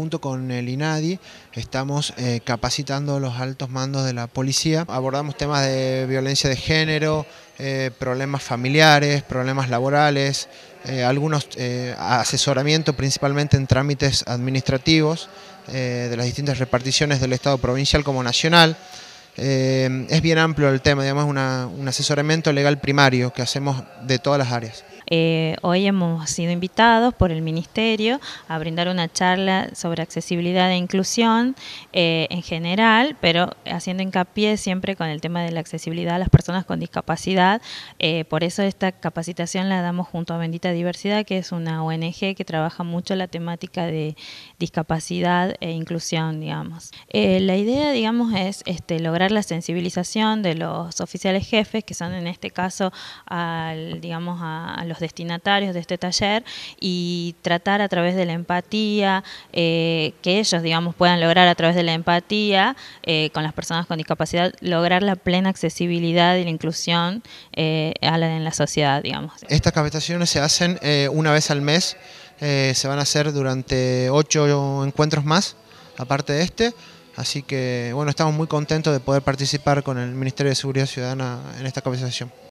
Junto con el INADI estamos eh, capacitando los altos mandos de la policía. Abordamos temas de violencia de género, eh, problemas familiares, problemas laborales, eh, algunos asesoramientos principalmente en trámites administrativos de las distintas reparticiones del Estado provincial como nacional. es bien amplio el tema, digamos, un asesoramiento legal primario que hacemos de todas las áreas. Eh, hoy hemos sido invitados por el Ministerio a brindar una charla sobre accesibilidad e inclusión eh, en general, pero haciendo hincapié siempre con el tema de la accesibilidad a las personas con discapacidad. Eh, por eso esta capacitación la damos junto a Bendita Diversidad, que es una ONG que trabaja mucho la temática de discapacidad e inclusión, digamos. la idea, digamos, es este, lograr la sensibilización de los oficiales jefes, que son en este caso, digamos, a los destinatarios de este taller y tratar a través de la empatía, eh, que ellos, digamos, puedan lograr a través de la empatía eh, con las personas con discapacidad, lograr la plena accesibilidad y la inclusión eh, en la sociedad, digamos. Estas capacitaciones se hacen una vez al mes, se van a hacer durante ocho encuentros más, aparte de este. Así que, bueno, estamos muy contentos de poder participar con el Ministerio de Seguridad Ciudadana en esta capacitación.